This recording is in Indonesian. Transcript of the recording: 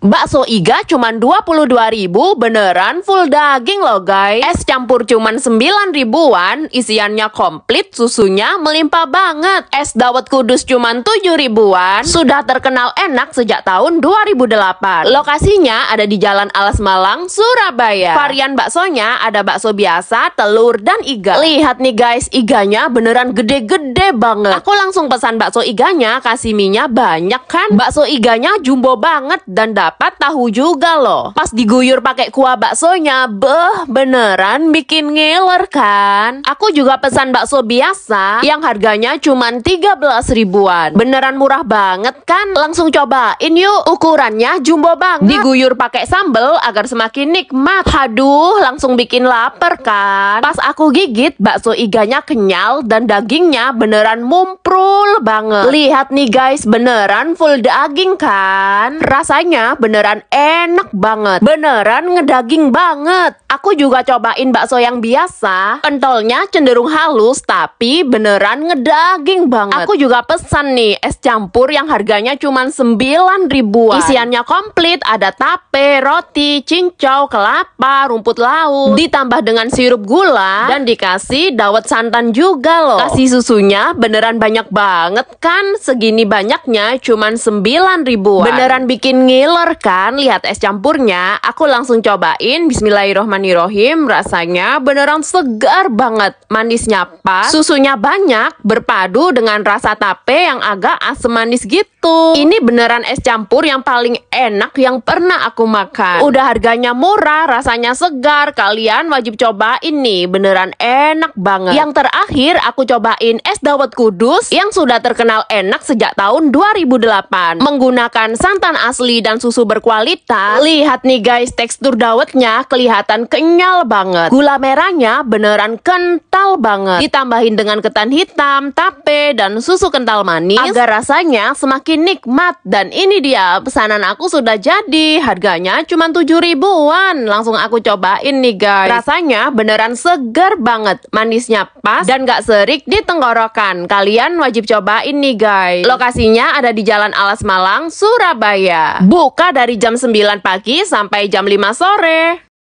Bakso iga cuma dua 22.000 beneran full daging loh guys. Es campur cuma sembilan ribuan, isiannya komplit, susunya melimpah banget. Es dawet kudus cuma tujuh ribuan, sudah terkenal enak sejak tahun 2008. Lokasinya ada di Jalan Alas Malang, Surabaya. Varian baksonya ada bakso biasa, telur, dan iga. Lihat nih guys, iganya beneran gede-gede banget. Aku langsung pesan bakso iganya, kasih minyak banyak kan. Bakso iganya jumbo banget dan dapat dapat tahu juga loh. Pas diguyur pakai kuah baksonya, beh beneran bikin ngiler kan? Aku juga pesan bakso biasa yang harganya cuma 13 ribuan. Beneran murah banget kan? Langsung cobain yuk. Ukurannya jumbo banget. Diguyur pakai sambel agar semakin nikmat. Haduh, langsung bikin lapar kan? Pas aku gigit, bakso iganya kenyal dan dagingnya beneran mumprul banget. Lihat nih guys, beneran full daging kan? Rasanya beneran enak banget. Beneran ngedaging banget. Aku juga cobain bakso yang biasa, pentolnya cenderung halus tapi beneran ngedaging banget. Aku juga pesan nih es campur yang harganya cuma 9 ribuan. Isiannya komplit, ada tape, roti, cincau, kelapa, rumput laut, ditambah dengan sirup gula dan dikasih dawet santan juga loh. Kasih susunya beneran banyak banget kan? Segini banyaknya cuma 9 ribuan. Beneran bikin ngiler kan lihat es campurnya? Aku langsung cobain Bismillahirrahmanirrahim bismillahirrahmanirrahim, rasanya beneran segar banget. Manisnya pas, susunya banyak, berpadu dengan rasa tape yang agak asam manis gitu. Ini beneran es campur yang paling enak yang pernah aku makan. Udah harganya murah, rasanya segar. Kalian wajib coba ini, beneran enak banget. Yang terakhir aku cobain es dawet kudus yang sudah terkenal enak sejak tahun 2008. Menggunakan santan asli dan susu berkualitas. Lihat nih guys, tekstur dawetnya kelihatan kenyal banget. Gula merahnya beneran kental banget. Ditambahin dengan ketan hitam, tape, dan susu kental manis agar rasanya semakin nikmat. Dan ini dia pesanan aku sudah jadi. Harganya cuma 7 ribuan. Langsung aku cobain nih guys. Rasanya beneran segar banget. Manisnya pas dan gak serik di tenggorokan. Kalian wajib cobain nih guys. Lokasinya ada di Jalan Alas Malang, Surabaya. Buka dari jam 9 pagi sampai jam 5 sore.